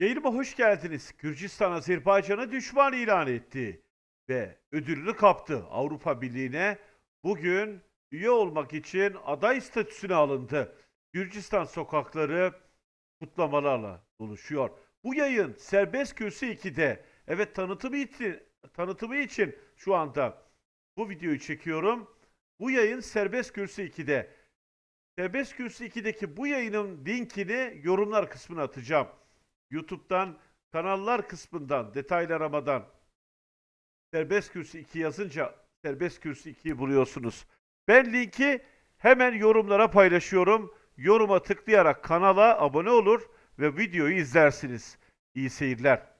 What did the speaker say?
Yayınıma hoş geldiniz. Gürcistan Azerbaycan'ı düşman ilan etti ve ödülünü kaptı. Avrupa Birliği'ne bugün üye olmak için aday statüsüne alındı. Gürcistan sokakları kutlamalarla doluşuyor. Bu yayın Serbest Kürsü 2'de. Evet tanıtımı için, tanıtımı için şu anda bu videoyu çekiyorum. Bu yayın Serbest Kürsü 2'de. Serbest Kürsü 2'deki bu yayının linkini yorumlar kısmına atacağım. YouTube'dan kanallar kısmından detaylı aramadan serbest kürsü 2 yazınca serbest kürsü 2'yi buluyorsunuz. Ben linki hemen yorumlara paylaşıyorum. Yoruma tıklayarak kanala abone olur ve videoyu izlersiniz. İyi seyirler.